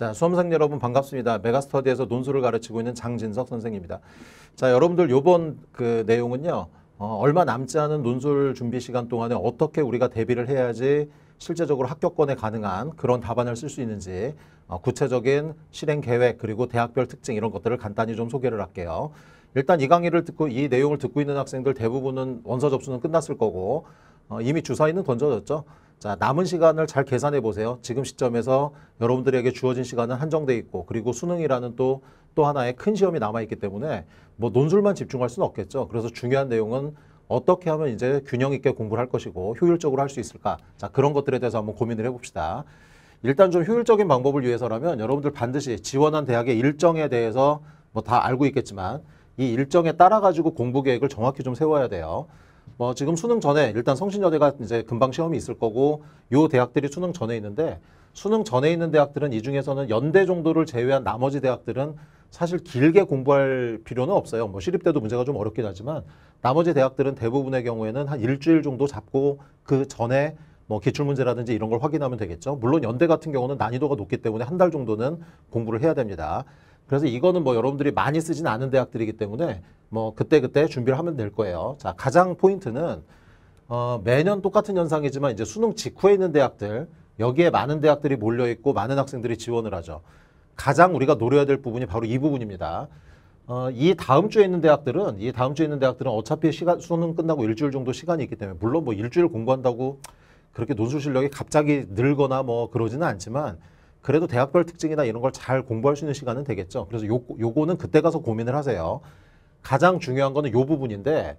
자, 수험생 여러분 반갑습니다. 메가스터디에서 논술을 가르치고 있는 장진석 선생입니다. 자, 여러분들 요번 그 내용은요. 어, 얼마 남지 않은 논술 준비 시간 동안에 어떻게 우리가 대비를 해야지 실제적으로 합격권에 가능한 그런 답안을 쓸 수 있는지 어, 구체적인 실행 계획 그리고 대학별 특징 이런 것들을 간단히 좀 소개를 할게요. 일단 이 강의를 듣고 이 내용을 듣고 있는 학생들 대부분은 원서 접수는 끝났을 거고 어, 이미 주사위는 던져졌죠. 자 남은 시간을 잘 계산해 보세요. 지금 시점에서 여러분들에게 주어진 시간은 한정돼 있고 그리고 수능이라는 또 또 하나의 큰 시험이 남아있기 때문에 뭐 논술만 집중할 수는 없겠죠. 그래서 중요한 내용은 어떻게 하면 이제 균형 있게 공부를 할 것이고 효율적으로 할 수 있을까? 자, 그런 것들에 대해서 한번 고민을 해봅시다. 일단 좀 효율적인 방법을 위해서라면 여러분들 반드시 지원한 대학의 일정에 대해서 뭐 다 알고 있겠지만 이 일정에 따라 가지고 공부 계획을 정확히 좀 세워야 돼요. 뭐 지금 수능 전에 일단 성신여대가 이제 금방 시험이 있을 거고 요 대학들이 수능 전에 있는데 수능 전에 있는 대학들은 이 중에서는 연대 정도를 제외한 나머지 대학들은 사실 길게 공부할 필요는 없어요. 뭐 시립대도 문제가 좀 어렵긴 하지만 나머지 대학들은 대부분의 경우에는 한 일주일 정도 잡고 그 전에 뭐 기출 문제라든지 이런 걸 확인하면 되겠죠. 물론 연대 같은 경우는 난이도가 높기 때문에 한 달 정도는 공부를 해야 됩니다. 그래서 이거는 뭐 여러분들이 많이 쓰진 않은 대학들이기 때문에 뭐 그때그때 준비를 하면 될 거예요. 자, 가장 포인트는 어, 매년 똑같은 현상이지만 이제 수능 직후에 있는 대학들 여기에 많은 대학들이 몰려 있고 많은 학생들이 지원을 하죠. 가장 우리가 노려야 될 부분이 바로 이 부분입니다. 어, 이 다음 주에 있는 대학들은 이 다음 주에 있는 대학들은 어차피 시간 수능 끝나고 일주일 정도 시간이 있기 때문에 물론 뭐 일주일 공부한다고 그렇게 논술 실력이 갑자기 늘거나 뭐 그러지는 않지만 그래도 대학별 특징이나 이런 걸 잘 공부할 수 있는 시간은 되겠죠. 그래서 요, 요거는 그때 가서 고민을 하세요. 가장 중요한 거는 요 부분인데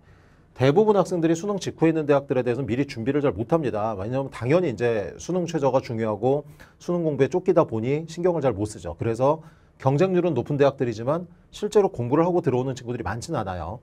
대부분 학생들이 수능 직후에 있는 대학들에 대해서는 미리 준비를 잘 못합니다. 왜냐하면 당연히 이제 수능 최저가 중요하고 수능 공부에 쫓기다 보니 신경을 잘 못 쓰죠. 그래서 경쟁률은 높은 대학들이지만 실제로 공부를 하고 들어오는 친구들이 많지는 않아요.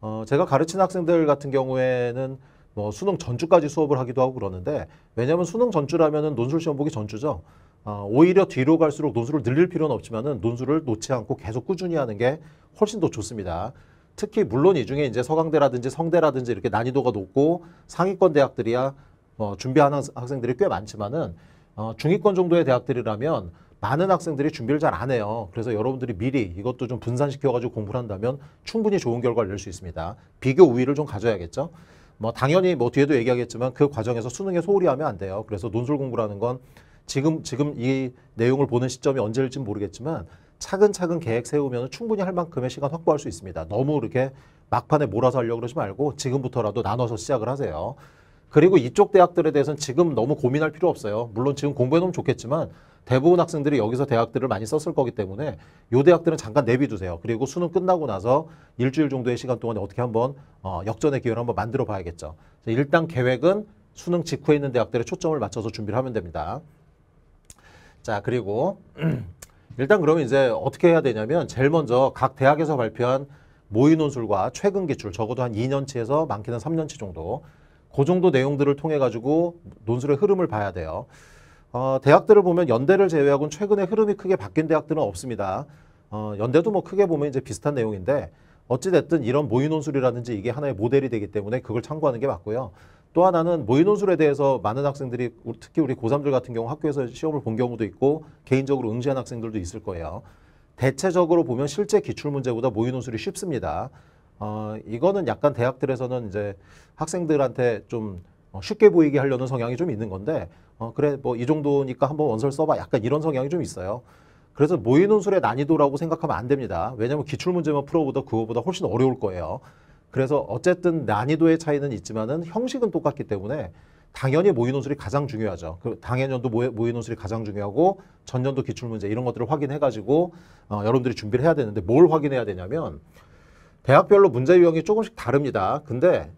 어, 제가 가르친 학생들 같은 경우에는 뭐 수능 전주까지 수업을 하기도 하고 그러는데 왜냐하면 수능 전주라면은 논술 시험 보기 전주죠. 어, 오히려 뒤로 갈수록 논술을 늘릴 필요는 없지만은 논술을 놓지 않고 계속 꾸준히 하는 게 훨씬 더 좋습니다. 특히 물론 이 중에 이제 서강대라든지 성대라든지 이렇게 난이도가 높고 상위권 대학들이야 어, 준비하는 학생들이 꽤 많지만은 어, 중위권 정도의 대학들이라면 많은 학생들이 준비를 잘 안 해요. 그래서 여러분들이 미리 이것도 좀 분산시켜가지고 공부를 한다면 충분히 좋은 결과를 낼 수 있습니다. 비교 우위를 좀 가져야겠죠. 뭐 당연히 뭐 뒤에도 얘기하겠지만 그 과정에서 수능에 소홀히 하면 안 돼요. 그래서 논술 공부라는 건 지금 지금 이 내용을 보는 시점이 언제일지 모르겠지만 차근차근 계획 세우면 충분히 할 만큼의 시간 확보할 수 있습니다. 너무 이렇게 막판에 몰아서 하려고 그러지 말고 지금부터라도 나눠서 시작을 하세요. 그리고 이쪽 대학들에 대해서는 지금 너무 고민할 필요 없어요. 물론 지금 공부해놓으면 좋겠지만 대부분 학생들이 여기서 대학들을 많이 썼을 거기 때문에 요 대학들은 잠깐 내비두세요. 그리고 수능 끝나고 나서 일주일 정도의 시간 동안에 어떻게 한번 어, 역전의 기회를 한번 만들어 봐야겠죠. 일단 계획은 수능 직후에 있는 대학들에 초점을 맞춰서 준비를 하면 됩니다. 자, 그리고 일단 그러면 이제 어떻게 해야 되냐면 제일 먼저 각 대학에서 발표한 모의 논술과 최근 기출 적어도 한 2년치에서 많게는 3년치 정도 그 정도 내용들을 통해 가지고 논술의 흐름을 봐야 돼요. 어, 대학들을 보면 연대를 제외하고는 최근에 흐름이 크게 바뀐 대학들은 없습니다. 어, 연대도 뭐 크게 보면 이제 비슷한 내용인데 어찌됐든 이런 모의 논술이라든지 이게 하나의 모델이 되기 때문에 그걸 참고하는 게 맞고요. 또 하나는 모의논술에 대해서 많은 학생들이 특히 우리 고3들 같은 경우 학교에서 시험을 본 경우도 있고 개인적으로 응시한 학생들도 있을 거예요. 대체적으로 보면 실제 기출문제보다 모의논술이 쉽습니다. 어, 이거는 약간 대학들에서는 이제 학생들한테 좀 어, 쉽게 보이게 하려는 성향이 좀 있는 건데 어, 그래 뭐 이 정도니까 한번 원서를 써 봐 약간 이런 성향이 좀 있어요. 그래서 모의논술의 난이도라고 생각하면 안 됩니다. 왜냐하면 기출문제만 풀어보다 그거보다 훨씬 어려울 거예요. 그래서 어쨌든 난이도의 차이는 있지만은 형식은 똑같기 때문에 당연히 모의논술이 가장 중요하죠. 그 당해년도 모의논술이 가장 중요하고 전년도 기출문제 이런 것들을 확인해가지고 어, 여러분들이 준비를 해야 되는데 뭘 확인해야 되냐면 대학별로 문제 유형이 조금씩 다릅니다. 근데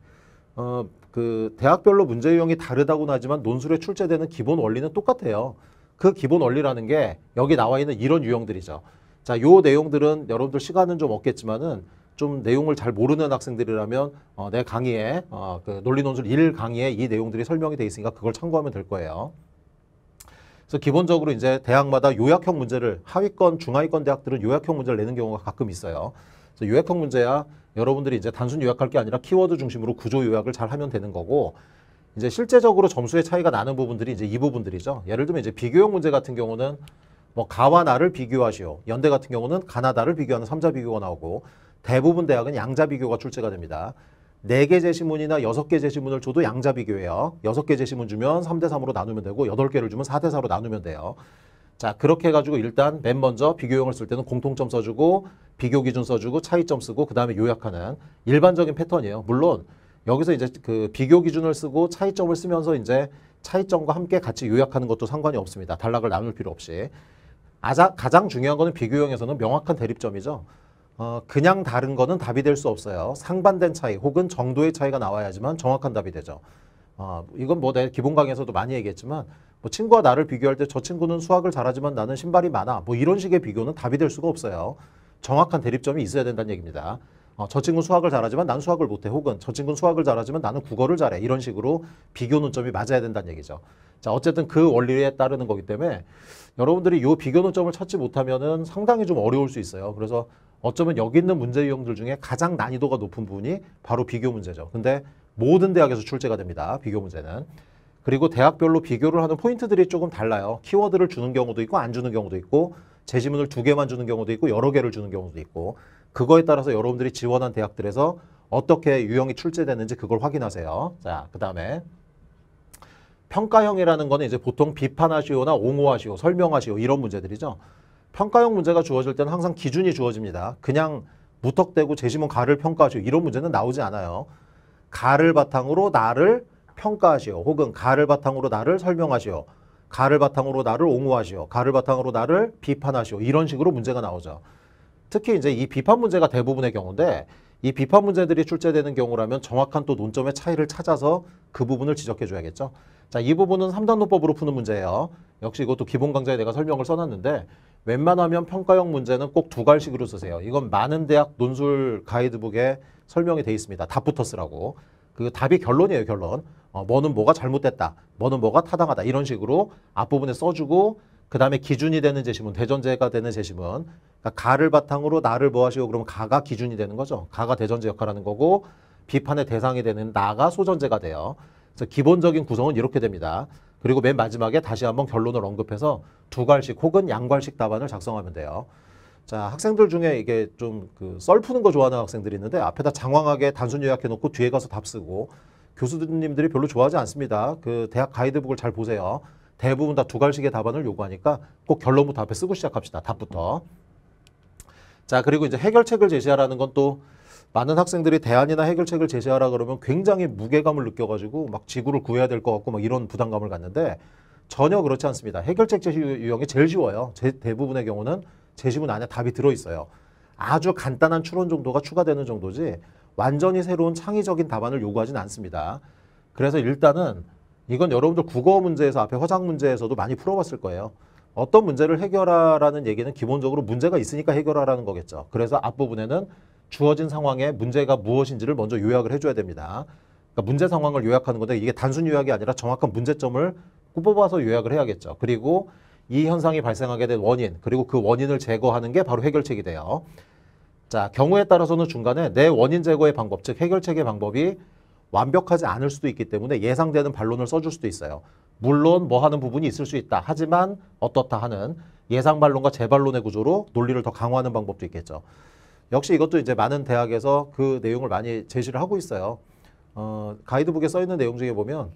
어, 그 대학별로 문제 유형이 다르다고는 하지만 논술에 출제되는 기본 원리는 똑같아요. 그 기본 원리라는 게 여기 나와 있는 이런 유형들이죠. 자, 요 내용들은 여러분들 시간은 좀 없겠지만은 좀 내용을 잘 모르는 학생들이라면 어, 내 강의에 어, 그 논리논술 1 강의에 이 내용들이 설명이 돼 있으니까 그걸 참고하면 될 거예요. 그래서 기본적으로 이제 대학마다 요약형 문제를 하위권, 중하위권 대학들은 요약형 문제를 내는 경우가 가끔 있어요. 그래서 요약형 문제야 여러분들이 이제 단순 요약할 게 아니라 키워드 중심으로 구조 요약을 잘 하면 되는 거고 이제 실제적으로 점수의 차이가 나는 부분들이 이제 이 부분들이죠. 예를 들면 이제 비교형 문제 같은 경우는 뭐 가와 나를 비교하시오. 연대 같은 경우는 가나 나를 비교하는 삼자 비교가 나오고 대부분 대학은 양자 비교가 출제가 됩니다. 4개 제시문이나 6개 제시문을 줘도 양자 비교예요. 6개 제시문 주면 3대 3으로 나누면 되고 8개를 주면 4대 4로 나누면 돼요. 자 그렇게 해가지고 일단 맨 먼저 비교용을 쓸 때는 공통점 써주고 비교 기준 써주고 차이점 쓰고 그 다음에 요약하는 일반적인 패턴이에요. 물론 여기서 이제 그 비교 기준을 쓰고 차이점을 쓰면서 이제 차이점과 함께 같이 요약하는 것도 상관이 없습니다. 단락을 나눌 필요 없이. 아자, 가장 중요한 거는 비교형에서는 명확한 대립점이죠. 어, 그냥 다른 거는 답이 될 수 없어요. 상반된 차이 혹은 정도의 차이가 나와야지만 정확한 답이 되죠. 어, 이건 뭐내 기본 강에서도 의 많이 얘기했지만 뭐 친구와 나를 비교할 때 저 친구는 수학을 잘하지만 나는 신발이 많아. 뭐 이런 식의 비교는 답이 될 수가 없어요. 정확한 대립점이 있어야 된다는 얘기입니다. 어, 저 친구는 수학을 잘하지만 난 수학을 못해. 혹은 저 친구는 수학을 잘하지만 나는 국어를 잘해. 이런 식으로 비교 논점이 맞아야 된다는 얘기죠. 자, 어쨌든 그 원리에 따르는 거기 때문에 여러분들이 이 비교 논점을 찾지 못하면은 상당히 좀 어려울 수 있어요. 그래서 어쩌면 여기 있는 문제 유형들 중에 가장 난이도가 높은 부분이 바로 비교 문제죠. 근데 모든 대학에서 출제가 됩니다. 비교 문제는. 그리고 대학별로 비교를 하는 포인트들이 조금 달라요. 키워드를 주는 경우도 있고 안 주는 경우도 있고 제시문을 두 개만 주는 경우도 있고 여러 개를 주는 경우도 있고 그거에 따라서 여러분들이 지원한 대학들에서 어떻게 유형이 출제되는지 그걸 확인하세요. 자, 그 다음에 평가형이라는 거는 이제 보통 비판하시오나 옹호하시오, 설명하시오 이런 문제들이죠. 평가형 문제가 주어질 때는 항상 기준이 주어집니다. 그냥 무턱대고 재심은 가를 평가하시오. 이런 문제는 나오지 않아요. 가를 바탕으로 나를 평가하시오. 혹은 가를 바탕으로 나를 설명하시오. 가를 바탕으로 나를 옹호하시오. 가를 바탕으로 나를 비판하시오. 이런 식으로 문제가 나오죠. 특히 이제 이 비판 문제가 대부분의 경우인데 이 비판 문제들이 출제되는 경우라면 정확한 또 논점의 차이를 찾아서 그 부분을 지적해 줘야겠죠. 자, 이 부분은 3단 논법으로 푸는 문제예요. 역시 이것도 기본 강좌에 내가 설명을 써놨는데 웬만하면 평가형 문제는 꼭 두 갈식으로 쓰세요. 이건 많은 대학 논술 가이드북에 설명이 돼 있습니다. 답부터 쓰라고. 그 답이 결론이에요, 결론. 어, 뭐는 뭐가 잘못됐다, 뭐는 뭐가 타당하다 이런 식으로 앞부분에 써주고 그 다음에 기준이 되는 제시문, 대전제가 되는 제시문 그러니까 가를 바탕으로 나를 뭐하시오 그러면 가가 기준이 되는 거죠. 가가 대전제 역할하는 거고 비판의 대상이 되는 나가 소전제가 돼요. 그래서 기본적인 구성은 이렇게 됩니다. 그리고 맨 마지막에 다시 한번 결론을 언급해서 두괄식 혹은 양괄식 답안을 작성하면 돼요. 자, 학생들 중에 이게 좀그 푸는 거 좋아하는 학생들이 있는데 앞에다 장황하게 단순 요약해 놓고 뒤에 가서 답 쓰고 교수님들이 별로 좋아하지 않습니다. 그 대학 가이드북을 잘 보세요. 대부분 다두 갈씩의 답안을 요구하니까 꼭 결론부터 앞에 쓰고 시작합시다. 답부터. 자, 그리고 이제 해결책을 제시하라는 건또 많은 학생들이 대안이나 해결책을 제시하라 그러면 굉장히 무게감을 느껴가지고 막 지구를 구해야 될 것 같고 막 이런 부담감을 갖는데 전혀 그렇지 않습니다. 해결책 제시 유형이 제일 쉬워요. 제, 대부분의 경우는 제시문 안에 답이 들어있어요. 아주 간단한 추론 정도가 추가되는 정도지 완전히 새로운 창의적인 답안을 요구하진 않습니다. 그래서 일단은 이건 여러분들 국어 문제에서 앞에 화장 문제에서도 많이 풀어봤을 거예요. 어떤 문제를 해결하라는 얘기는 기본적으로 문제가 있으니까 해결하라는 거겠죠. 그래서 앞부분에는 주어진 상황에 문제가 무엇인지를 먼저 요약을 해줘야 됩니다. 그러니까 문제 상황을 요약하는 건데 이게 단순 요약이 아니라 정확한 문제점을 뽑아서 요약을 해야겠죠. 그리고 이 현상이 발생하게 된 원인 그리고 그 원인을 제거하는 게 바로 해결책이 돼요. 자 경우에 따라서는 중간에 내 원인 제거의 방법 즉 해결책의 방법이 완벽하지 않을 수도 있기 때문에 예상되는 반론을 써줄 수도 있어요. 물론 뭐 하는 부분이 있을 수 있다. 하지만 어떻다 하는 예상 반론과 재반론의 구조로 논리를 더 강화하는 방법도 있겠죠. 역시 이것도 이제 많은 대학에서 그 내용을 많이 제시를 하고 있어요. 어, 가이드북에 써 있는 내용 중에 보면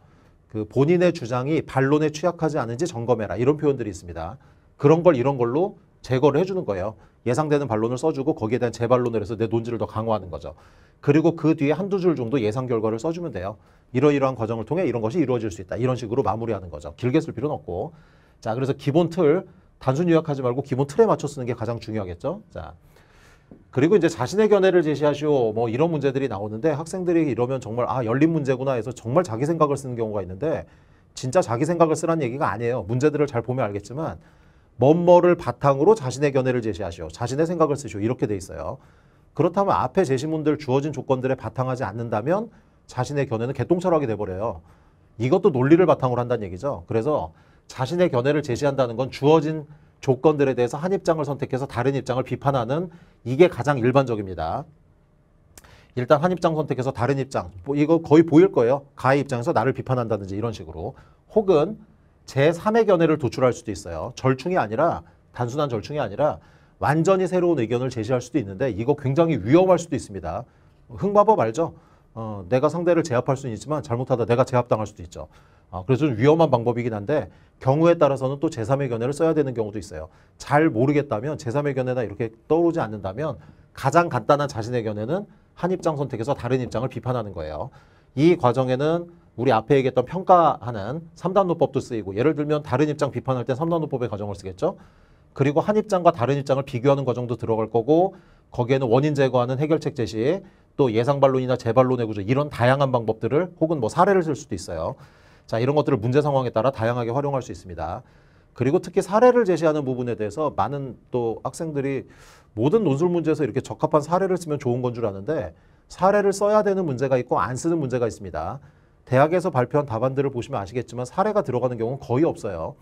그 본인의 주장이 반론에 취약하지 않은지 점검해라 이런 표현들이 있습니다. 그런 걸 이런 걸로 제거를 해주는 거예요. 예상되는 반론을 써주고 거기에 대한 재반론을 해서 내 논지를 더 강화하는 거죠. 그리고 그 뒤에 한두 줄 정도 예상 결과를 써주면 돼요. 이러이러한 과정을 통해 이런 것이 이루어질 수 있다. 이런 식으로 마무리하는 거죠. 길게 쓸 필요는 없고. 자, 그래서 기본 틀, 단순 요약하지 말고 기본 틀에 맞춰 쓰는 게 가장 중요하겠죠. 자, 그리고 이제 자신의 견해를 제시하시오 뭐 이런 문제들이 나오는데 학생들이 이러면 정말 아 열린 문제구나 해서 정말 자기 생각을 쓰는 경우가 있는데 진짜 자기 생각을 쓰라는 얘기가 아니에요. 문제들을 잘 보면 알겠지만 뭐뭐를 바탕으로 자신의 견해를 제시하시오. 자신의 생각을 쓰시오. 이렇게 돼 있어요. 그렇다면 앞에 제시문들 주어진 조건들에 바탕하지 않는다면 자신의 견해는 개똥철학이 돼버려요. 이것도 논리를 바탕으로 한다는 얘기죠. 그래서 자신의 견해를 제시한다는 건 주어진 조건들에 대해서 한 입장을 선택해서 다른 입장을 비판하는 이게 가장 일반적입니다. 일단 한 입장 선택해서 다른 입장, 뭐 이거 거의 보일 거예요. 가의 입장에서 나를 비판한다든지 이런 식으로. 혹은 제3의 견해를 도출할 수도 있어요. 절충이 아니라, 단순한 절충이 아니라 완전히 새로운 의견을 제시할 수도 있는데 이거 굉장히 위험할 수도 있습니다. 흥마법 알죠? 어, 내가 상대를 제압할 수는 있지만 잘못하다 내가 제압당할 수도 있죠. 아, 그래서 좀 위험한 방법이긴 한데 경우에 따라서는 또 제3의 견해를 써야 되는 경우도 있어요. 잘 모르겠다면 제3의 견해나 이렇게 떠오르지 않는다면 가장 간단한 자신의 견해는 한 입장 선택에서 다른 입장을 비판하는 거예요. 이 과정에는 우리 앞에 얘기했던 평가하는 3단 노법도 쓰이고 예를 들면 다른 입장 비판할 때 3단 노법의 과정을 쓰겠죠. 그리고 한 입장과 다른 입장을 비교하는 과정도 들어갈 거고 거기에는 원인 제거하는 해결책 제시 또 예상반론이나 재반론의 구조 이런 다양한 방법들을 혹은 뭐 사례를 쓸 수도 있어요. 자 이런 것들을 문제 상황에 따라 다양하게 활용할 수 있습니다. 그리고 특히 사례를 제시하는 부분에 대해서 많은 또 학생들이 모든 논술 문제에서 이렇게 적합한 사례를 쓰면 좋은 건 줄 아는데 사례를 써야 되는 문제가 있고 안 쓰는 문제가 있습니다. 대학에서 발표한 답안들을 보시면 아시겠지만 사례가 들어가는 경우는 거의 없어요.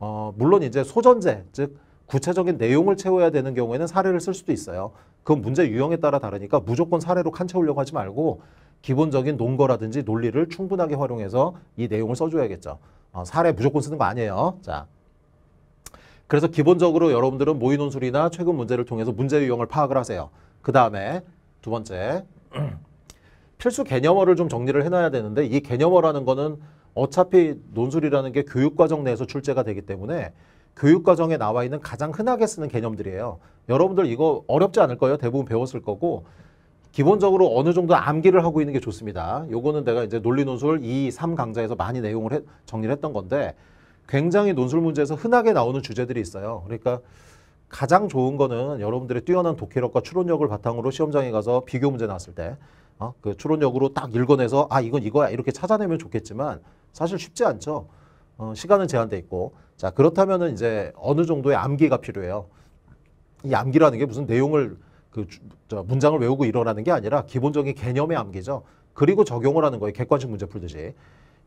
어, 물론 이제 소전제, 즉 구체적인 내용을 채워야 되는 경우에는 사례를 쓸 수도 있어요. 그건 문제 유형에 따라 다르니까 무조건 사례로 칸 채우려고 하지 말고 기본적인 논거라든지 논리를 충분하게 활용해서 이 내용을 써줘야겠죠. 어, 사례 무조건 쓰는 거 아니에요. 자, 그래서 기본적으로 여러분들은 모의논술이나 최근 문제를 통해서 문제 유형을 파악을 하세요. 그 다음에 두 번째, 필수 개념어를 좀 정리를 해놔야 되는데 이 개념어라는 거는 어차피 논술이라는 게 교육과정 내에서 출제가 되기 때문에 교육과정에 나와 있는 가장 흔하게 쓰는 개념들이에요. 여러분들 이거 어렵지 않을 거예요. 대부분 배웠을 거고 기본적으로 어느 정도 암기를 하고 있는 게 좋습니다. 요거는 내가 이제 논리 논술 2, 3 강좌에서 많이 내용을 해, 정리를 했던 건데 굉장히 논술 문제에서 흔하게 나오는 주제들이 있어요. 그러니까 가장 좋은 거는 여러분들의 뛰어난 독해력과 추론력을 바탕으로 시험장에 가서 비교 문제 나왔을 때 어? 그 추론력으로 딱 읽어내서 아 이건 이거야 이렇게 찾아내면 좋겠지만 사실 쉽지 않죠. 어, 시간은 제한돼 있고 자그렇다면 이제 어느 정도의 암기가 필요해요. 이 암기라는 게 무슨 내용을 그 저, 문장을 외우고 이러라는 게 아니라 기본적인 개념의 암기죠. 그리고 적용을 하는 거예요. 객관식 문제 풀듯이.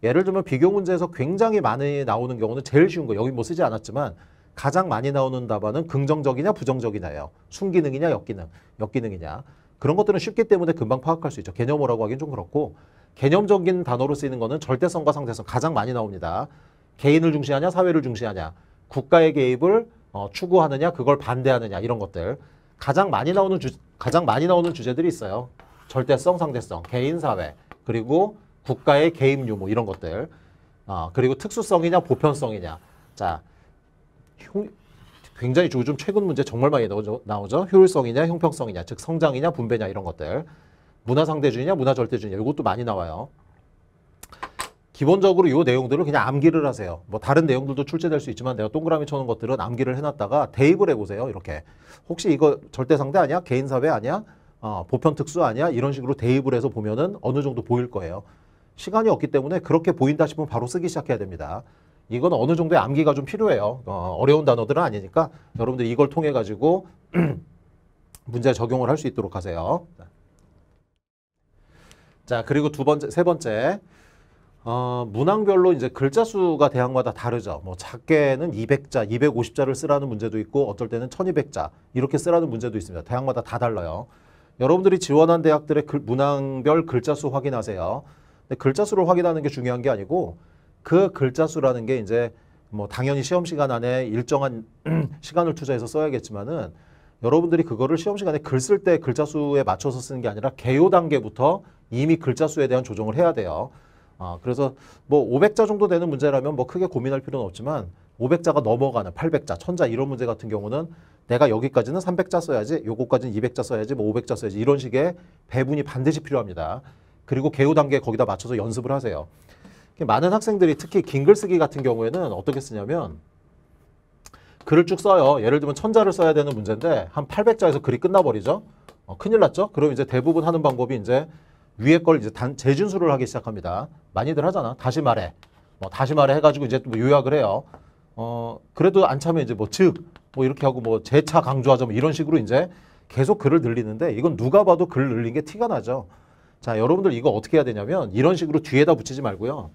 예를 들면 비교 문제에서 굉장히 많이 나오는 경우는 제일 쉬운 거 여기 뭐 쓰지 않았지만 가장 많이 나오는 답안은 긍정적이냐 부정적이냐예요. 순기능이냐 역기능, 역기능이냐. 그런 것들은 쉽기 때문에 금방 파악할 수 있죠. 개념어라고 하긴 좀 그렇고 개념적인 단어로 쓰이는 거는 절대성과 상대성 가장 많이 나옵니다. 개인을 중시하냐 사회를 중시하냐 국가의 개입을 어, 추구하느냐 그걸 반대하느냐 이런 것들 가장 많이 나오는 주, 가장 많이 나오는 주제들이 있어요. 절대성, 상대성, 개인 사회 그리고 국가의 개입 유무 이런 것들 어, 그리고 특수성이냐 보편성이냐 자 흉, 굉장히 요즘 최근 문제 정말 많이 나오죠, 나오죠. 효율성이냐 형평성이냐 즉 성장이냐 분배냐 이런 것들 문화 상대주의냐 문화 절대주의냐 이것도 많이 나와요. 기본적으로 이 내용들을 그냥 암기를 하세요. 뭐 다른 내용들도 출제될 수 있지만 내가 동그라미 쳐놓은 것들은 암기를 해놨다가 대입을 해보세요. 이렇게. 혹시 이거 절대상대 아니야? 개인사회 아니야? 어, 보편특수 아니야? 이런 식으로 대입을 해서 보면은 어느 정도 보일 거예요. 시간이 없기 때문에 그렇게 보인다 싶으면 바로 쓰기 시작해야 됩니다. 이건 어느 정도의 암기가 좀 필요해요. 어, 어려운 단어들은 아니니까 여러분들 이걸 통해 가지고 문제 적용을 할 수 있도록 하세요. 자, 그리고 두 번째, 세 번째. 어, 문항별로 이제 글자 수가 대학마다 다르죠. 뭐 작게는 200자, 250자를 쓰라는 문제도 있고 어떨 때는 1200자 이렇게 쓰라는 문제도 있습니다. 대학마다 다 달라요. 여러분들이 지원한 대학들의 글, 문항별 글자 수 확인하세요. 근데 글자 수를 확인하는 게 중요한 게 아니고 그 글자 수라는 게 이제 뭐 당연히 시험 시간 안에 일정한 시간을 투자해서 써야겠지만은 여러분들이 그거를 시험 시간에 글 쓸 때 글자 수에 맞춰서 쓰는 게 아니라 개요 단계부터 이미 글자 수에 대한 조정을 해야 돼요. 아, 그래서 뭐 500자 정도 되는 문제라면 뭐 크게 고민할 필요는 없지만 500자가 넘어가는 800자, 1000자 이런 문제 같은 경우는 내가 여기까지는 300자 써야지, 요거까지는 200자 써야지, 뭐 500자 써야지 이런 식의 배분이 반드시 필요합니다. 그리고 개요 단계 에 거기다 맞춰서 연습을 하세요. 많은 학생들이 특히 긴 글쓰기 같은 경우에는 어떻게 쓰냐면 글을 쭉 써요. 예를 들면 천자를 써야 되는 문제인데 한 800자에서 글이 끝나버리죠. 어, 큰일 났죠? 그럼 이제 대부분 하는 방법이 이제 위에 걸 이제 단, 재준수를 하기 시작합니다. 많이들 하잖아. 다시 말해. 뭐 다시 말해 해가지고 이제 뭐 요약을 해요. 어, 그래도 안 차면 이제 뭐 즉, 뭐 이렇게 하고 뭐 재차 강조하자 뭐 이런 식으로 이제 계속 글을 늘리는데 이건 누가 봐도 글 늘린 게 티가 나죠. 자, 여러분들 이거 어떻게 해야 되냐면 이런 식으로 뒤에다 붙이지 말고요.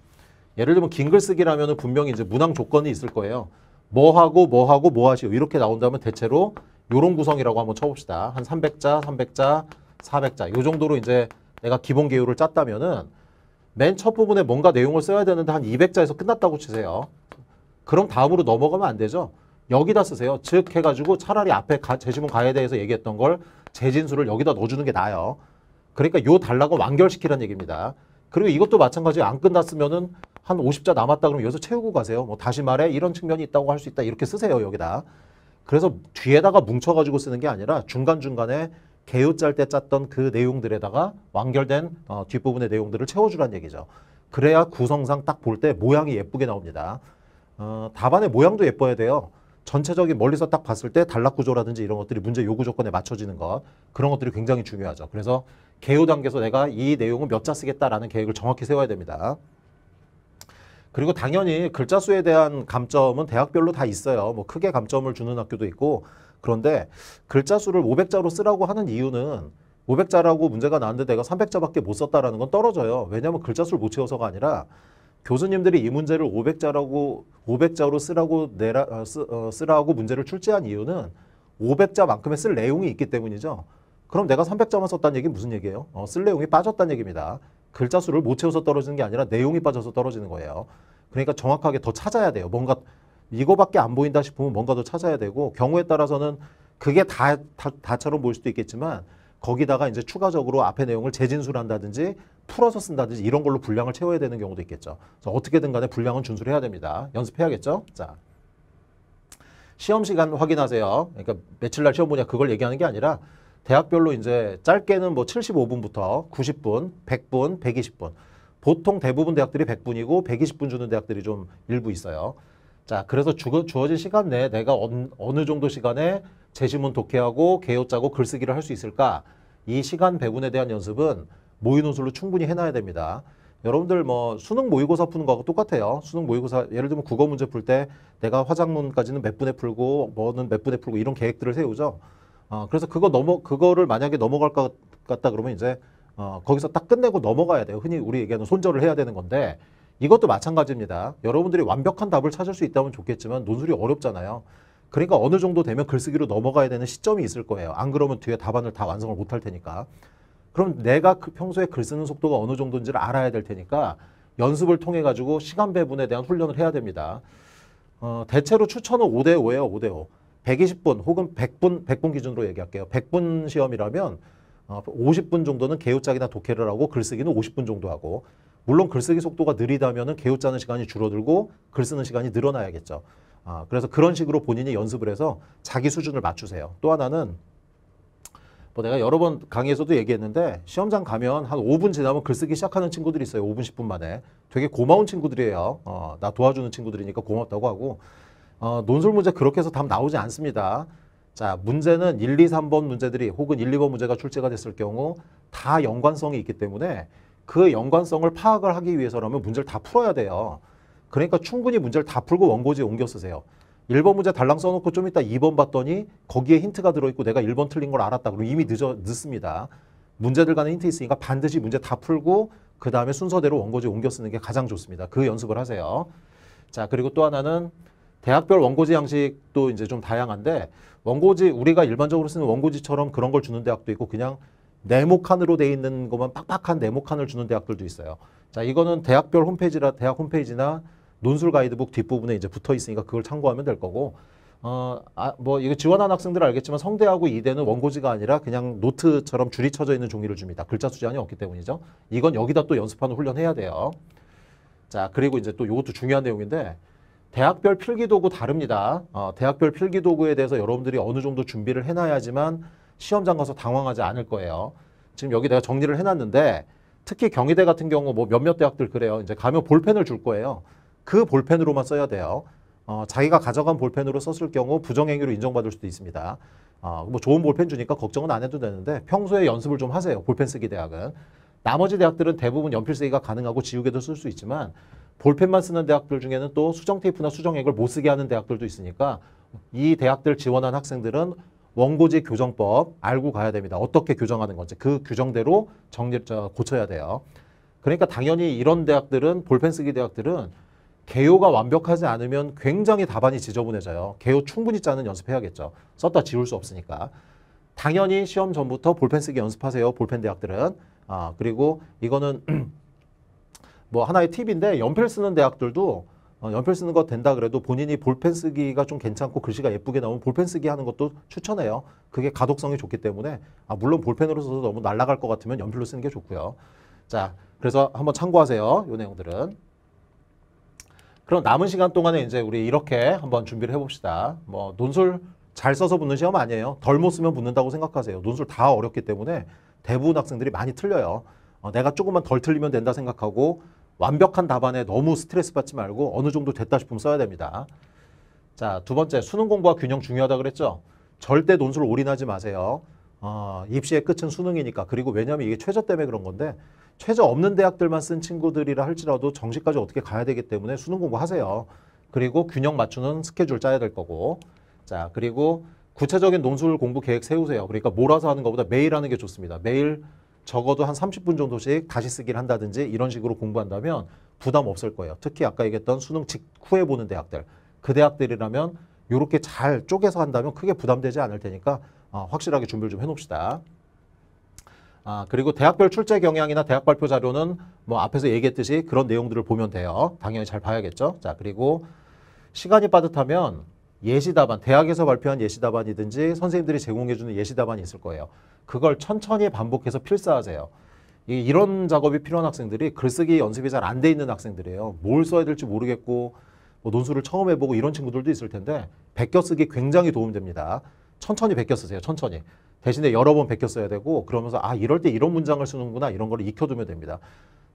예를 들면 긴 글쓰기라면 분명히 이제 문항 조건이 있을 거예요. 뭐하고 뭐하고 뭐하시오 이렇게 나온다면 대체로 요런 구성이라고 한번 쳐봅시다. 한 300자, 300자, 400자 요 정도로 이제 내가 기본 개요를 짰다면은 맨 첫 부분에 뭔가 내용을 써야 되는데 한 200자에서 끝났다고 치세요. 그럼 다음으로 넘어가면 안 되죠. 여기다 쓰세요. 즉 해가지고 차라리 앞에 가, 제시문 가에 대해서 얘기했던 걸 재진수를 여기다 넣어주는 게 나아요. 그러니까 요달락은완결시키는 얘기입니다. 그리고 이것도 마찬가지로 안 끝났으면은 한 50자 남았다 그러면 여기서 채우고 가세요. 뭐 다시 말해 이런 측면이 있다고 할 수 있다 이렇게 쓰세요 여기다. 그래서 뒤에다가 뭉쳐가지고 쓰는 게 아니라 중간중간에 개요 짤 때 짰던 그 내용들에다가 완결된 어, 뒷부분의 내용들을 채워주란 얘기죠. 그래야 구성상 딱 볼 때 모양이 예쁘게 나옵니다. 어, 답안의 모양도 예뻐야 돼요. 전체적인 멀리서 딱 봤을 때 단락 구조라든지 이런 것들이 문제 요구 조건에 맞춰지는 것 그런 것들이 굉장히 중요하죠. 그래서 개요 단계에서 내가 이 내용은 몇 자 쓰겠다라는 계획을 정확히 세워야 됩니다. 그리고 당연히 글자 수에 대한 감점은 대학별로 다 있어요. 뭐 크게 감점을 주는 학교도 있고 그런데 글자 수를 500자로 쓰라고 하는 이유는 500자라고 문제가 나왔는데 내가 300자밖에 못 썼다라는 건 떨어져요. 왜냐하면 글자 수를 못 채워서가 아니라 교수님들이 이 문제를 500자라고 500자로 쓰라고 내라 어, 쓰, 어, 쓰라고 문제를 출제한 이유는 500자만큼의 쓸 내용이 있기 때문이죠. 그럼 내가 300자만 썼다는 얘기 무슨 얘기예요? 어, 쓸 내용이 빠졌다는 얘기입니다. 글자 수를 못 채워서 떨어지는 게 아니라 내용이 빠져서 떨어지는 거예요. 그러니까 정확하게 더 찾아야 돼요. 뭔가 이거밖에 안 보인다 싶으면 뭔가 더 찾아야 되고 경우에 따라서는 그게 다, 다 다처럼 보일 수도 있겠지만 거기다가 이제 추가적으로 앞에 내용을 재진술한다든지 풀어서 쓴다든지 이런 걸로 분량을 채워야 되는 경우도 있겠죠. 그래서 어떻게든 간에 분량은 준술해야 됩니다. 연습해야겠죠. 자. 시험 시간 확인하세요. 그러니까 며칠 날 시험 보냐 그걸 얘기하는 게 아니라 대학별로 이제 짧게는 뭐 75분부터 90분, 100분, 120분. 보통 대부분 대학들이 100분이고 120분 주는 대학들이 좀 일부 있어요. 자, 그래서 주 주어진 시간 내에 내가 어느, 어느 정도 시간에 제시문 독해하고 개요 짜고 글쓰기를 할 수 있을까? 이 시간 배분에 대한 연습은 모의 논술로 충분히 해놔야 됩니다. 여러분들 뭐 수능 모의고사 푸는 거하고 똑같아요. 수능 모의고사 예를 들면 국어 문제 풀 때 내가 화작문까지는 몇 분에 풀고 뭐는 몇 분에 풀고 이런 계획들을 세우죠. 어, 그래서 그거 넘어 그거를 만약에 넘어갈 것 같다 그러면 이제 어, 거기서 딱 끝내고 넘어가야 돼요. 흔히 우리 얘기하는 손절을 해야 되는 건데 이것도 마찬가지입니다. 여러분들이 완벽한 답을 찾을 수 있다면 좋겠지만 논술이 어렵잖아요. 그러니까 어느 정도 되면 글쓰기로 넘어가야 되는 시점이 있을 거예요. 안 그러면 뒤에 답안을 다 완성을 못할 테니까. 그럼 내가 그 평소에 글 쓰는 속도가 어느 정도인지를 알아야 될 테니까 연습을 통해 가지고 시간 배분에 대한 훈련을 해야 됩니다. 어, 대체로 추천은 5대 5예요. 5대 5. 120분 혹은 100분 100분 기준으로 얘기할게요. 100분 시험이라면 50분 어, 정도는 개요짝이나 독해를 하고 글쓰기는 50분 정도 하고 물론 글쓰기 속도가 느리다면 개웃자는 시간이 줄어들고 글 쓰는 시간이 늘어나야겠죠. 아, 그래서 그런 식으로 본인이 연습을 해서 자기 수준을 맞추세요. 또 하나는 뭐 내가 여러 번 강의에서도 얘기했는데 시험장 가면 한 5분 지나면 글쓰기 시작하는 친구들이 있어요. 5분 10분 만에. 되게 고마운 친구들이에요. 어, 나 도와주는 친구들이니까 고맙다고 하고 어, 논술 문제 그렇게 해서 답 나오지 않습니다. 자, 문제는 1, 2, 3번 문제들이 혹은 1, 2번 문제가 출제가 됐을 경우 다 연관성이 있기 때문에 그 연관성을 파악을 하기 위해서라면 문제를 다 풀어야 돼요. 그러니까 충분히 문제를 다 풀고 원고지에 옮겨 쓰세요. 1번 문제 달랑 써놓고 좀 이따 2번 봤더니 거기에 힌트가 들어있고 내가 1번 틀린 걸 알았다. 그럼 이미 늦어, 늦습니다. 문제들 간에 힌트 있으니까 반드시 문제 다 풀고 그 다음에 순서대로 원고지 옮겨 쓰는 게 가장 좋습니다. 그 연습을 하세요. 자 그리고 또 하나는 대학별 원고지 양식도 이제 좀 다양한데 원고지 우리가 일반적으로 쓰는 원고지처럼 그런 걸 주는 대학도 있고 그냥 네모칸으로 돼 있는 것만 빡빡한 네모칸을 주는 대학들도 있어요. 자, 이거는 대학별 홈페이지라 대학 홈페이지나 논술 가이드북 뒷부분에 이제 붙어 있으니까 그걸 참고하면 될 거고 어, 아, 뭐 이거 지원한 학생들은 알겠지만 성대하고 이대는 원고지가 아니라 그냥 노트처럼 줄이 쳐져 있는 종이를 줍니다. 글자 수 제한이 없기 때문이죠. 이건 여기다 또 연습하는 훈련해야 돼요. 자, 그리고 이제 또 이것도 중요한 내용인데 대학별 필기도구 다릅니다. 어, 대학별 필기도구에 대해서 여러분들이 어느 정도 준비를 해놔야지만 시험장 가서 당황하지 않을 거예요. 지금 여기 내가 정리를 해놨는데 특히 경희대 같은 경우 뭐 몇몇 대학들 그래요. 이제 가면 볼펜을 줄 거예요. 그 볼펜으로만 써야 돼요. 어, 자기가 가져간 볼펜으로 썼을 경우 부정행위로 인정받을 수도 있습니다. 어, 뭐 좋은 볼펜 주니까 걱정은 안 해도 되는데 평소에 연습을 좀 하세요. 볼펜 쓰기 대학은. 나머지 대학들은 대부분 연필 쓰기가 가능하고 지우개도 쓸 수 있지만 볼펜만 쓰는 대학들 중에는 또 수정 테이프나 수정액을 못 쓰게 하는 대학들도 있으니까 이 대학들 지원한 학생들은 원고지 교정법 알고 가야 됩니다. 어떻게 교정하는 건지 그 규정대로 정립 고쳐야 돼요. 그러니까 당연히 이런 대학들은 볼펜 쓰기 대학들은 개요가 완벽하지 않으면 굉장히 답안이 지저분해져요. 개요 충분히 짜는 연습해야겠죠. 썼다 지울 수 없으니까. 당연히 시험 전부터 볼펜 쓰기 연습하세요. 볼펜 대학들은. 아 그리고 이거는 뭐 하나의 팁인데 연필 쓰는 대학들도 어, 연필 쓰는 거 된다 그래도 본인이 볼펜 쓰기가 좀 괜찮고 글씨가 예쁘게 나오면 볼펜 쓰기 하는 것도 추천해요. 그게 가독성이 좋기 때문에 아, 물론 볼펜으로 써서 너무 날아갈 것 같으면 연필로 쓰는 게 좋고요. 자, 그래서 한번 참고하세요. 요 내용들은. 그럼 남은 시간 동안에 이제 우리 이렇게 한번 준비를 해봅시다. 뭐 논술 잘 써서 붙는 시험 아니에요. 덜 못 쓰면 붙는다고 생각하세요. 논술 다 어렵기 때문에 대부분 학생들이 많이 틀려요. 어, 내가 조금만 덜 틀리면 된다 생각하고 완벽한 답안에 너무 스트레스 받지 말고 어느 정도 됐다 싶으면 써야 됩니다. 자, 두 번째 수능 공부와 균형 중요하다 그랬죠? 절대 논술 올인하지 마세요. 어, 입시의 끝은 수능이니까. 그리고 왜냐하면 이게 최저 때문에 그런 건데 최저 없는 대학들만 쓴 친구들이라 할지라도 정시까지 어떻게 가야 되기 때문에 수능 공부하세요. 그리고 균형 맞추는 스케줄 짜야 될 거고. 자, 그리고 구체적인 논술 공부 계획 세우세요. 그러니까 몰아서 하는 것보다 매일 하는 게 좋습니다. 매일 적어도 한 30분 정도씩 다시 쓰기를 한다든지 이런 식으로 공부한다면 부담 없을 거예요. 특히 아까 얘기했던 수능 직후에 보는 대학들. 그 대학들이라면 이렇게 잘 쪼개서 한다면 크게 부담되지 않을 테니까 어, 확실하게 준비를 좀 해놓읍시다. 아, 그리고 대학별 출제 경향이나 대학 발표 자료는 뭐 앞에서 얘기했듯이 그런 내용들을 보면 돼요. 당연히 잘 봐야겠죠. 자, 그리고 시간이 빠듯하면 예시 답안, 대학에서 발표한 예시 답안이든지 선생님들이 제공해주는 예시 답안이 있을 거예요. 그걸 천천히 반복해서 필사하세요. 이런 작업이 필요한 학생들이 글쓰기 연습이 잘 안 돼 있는 학생들이에요. 뭘 써야 될지 모르겠고 뭐 논술을 처음 해보고 이런 친구들도 있을 텐데 베껴쓰기 굉장히 도움됩니다. 천천히 베껴쓰세요. 천천히. 대신에 여러 번 베껴써야 되고 그러면서 아 이럴 때 이런 문장을 쓰는구나 이런 걸 익혀두면 됩니다.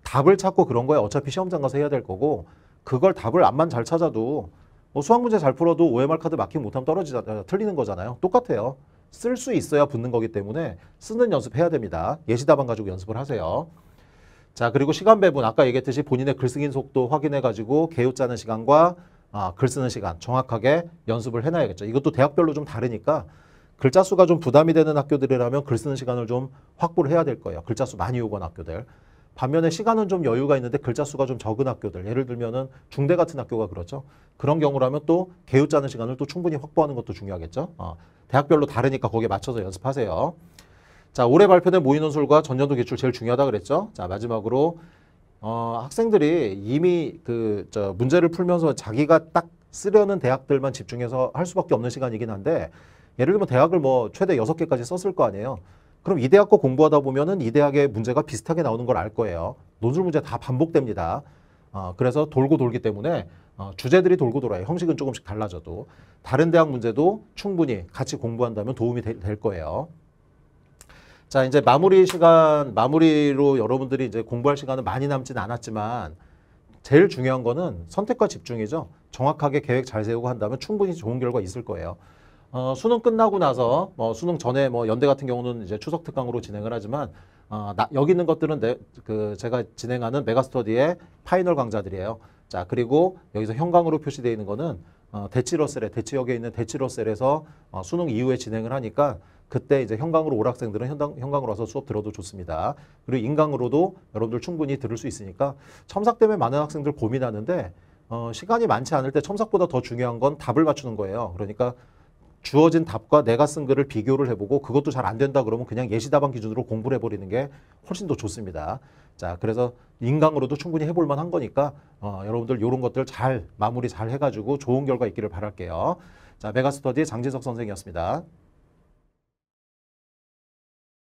답을 찾고 그런 거에 어차피 시험장 가서 해야 될 거고 그걸 답을 암만잘 찾아도 뭐 수학 문제 잘 풀어도 OMR 카드 마킹 못하면 떨어지다 틀리는 거잖아요. 똑같아요. 쓸 수 있어야 붙는 거기 때문에 쓰는 연습해야 됩니다. 예시 답안 가지고 연습을 하세요. 자 그리고 시간 배분 아까 얘기했듯이 본인의 글쓰기 속도 확인해가지고 개요 짜는 시간과 아, 글 쓰는 시간 정확하게 연습을 해놔야겠죠. 이것도 대학별로 좀 다르니까 글자 수가 좀 부담이 되는 학교들이라면 글 쓰는 시간을 좀 확보를 해야 될 거예요. 글자 수 많이 오건 학교들. 반면에 시간은 좀 여유가 있는데 글자 수가 좀 적은 학교들 예를 들면은 중대 같은 학교가 그렇죠. 그런 경우라면 또 개웃자는 시간을 또 충분히 확보하는 것도 중요하겠죠. 어, 대학별로 다르니까 거기에 맞춰서 연습하세요. 자 올해 발표된 모의논술과 전년도 기출 제일 중요하다 그랬죠. 자 마지막으로 어, 학생들이 이미 그 저 문제를 풀면서 자기가 딱 쓰려는 대학들만 집중해서 할 수밖에 없는 시간이긴 한데 예를 들면 대학을 뭐 최대 여섯 개까지 썼을 거 아니에요. 그럼 이 대학 거 공부하다 보면은 이 대학의 문제가 비슷하게 나오는 걸 알 거예요. 논술 문제 다 반복됩니다. 어, 그래서 돌고 돌기 때문에 어, 주제들이 돌고 돌아요. 형식은 조금씩 달라져도 다른 대학 문제도 충분히 같이 공부한다면 도움이 되, 될 거예요. 자 이제 마무리 시간 마무리로 여러분들이 이제 공부할 시간은 많이 남진 않았지만 제일 중요한 거는 선택과 집중이죠. 정확하게 계획 잘 세우고 한다면 충분히 좋은 결과 있을 거예요. 어, 수능 끝나고 나서 뭐 수능 전에 뭐 연대 같은 경우는 이제 추석 특강으로 진행을 하지만 어, 나, 여기 있는 것들은 내, 그 제가 진행하는 메가스터디의 파이널 강좌들이에요. 자 그리고 여기서 형광으로 표시되어 있는 거는 어, 대치러셀에 대치역에 있는 대치러셀에서 어, 수능 이후에 진행을 하니까 그때 이제 형광으로 올 학생들은 현강, 형광으로 와서 수업 들어도 좋습니다. 그리고 인강으로도 여러분들 충분히 들을 수 있으니까 첨삭 때문에 많은 학생들 고민하는데 어, 시간이 많지 않을 때 첨삭보다 더 중요한 건 답을 맞추는 거예요. 그러니까 주어진 답과 내가 쓴 글을 비교를 해보고 그것도 잘 안 된다 그러면 그냥 예시답안 기준으로 공부를 해버리는 게 훨씬 더 좋습니다. 자, 그래서 인강으로도 충분히 해볼 만한 거니까 어, 여러분들 이런 것들 잘 마무리 잘 해가지고 좋은 결과 있기를 바랄게요. 자, 메가스터디 장진석 선생이었습니다.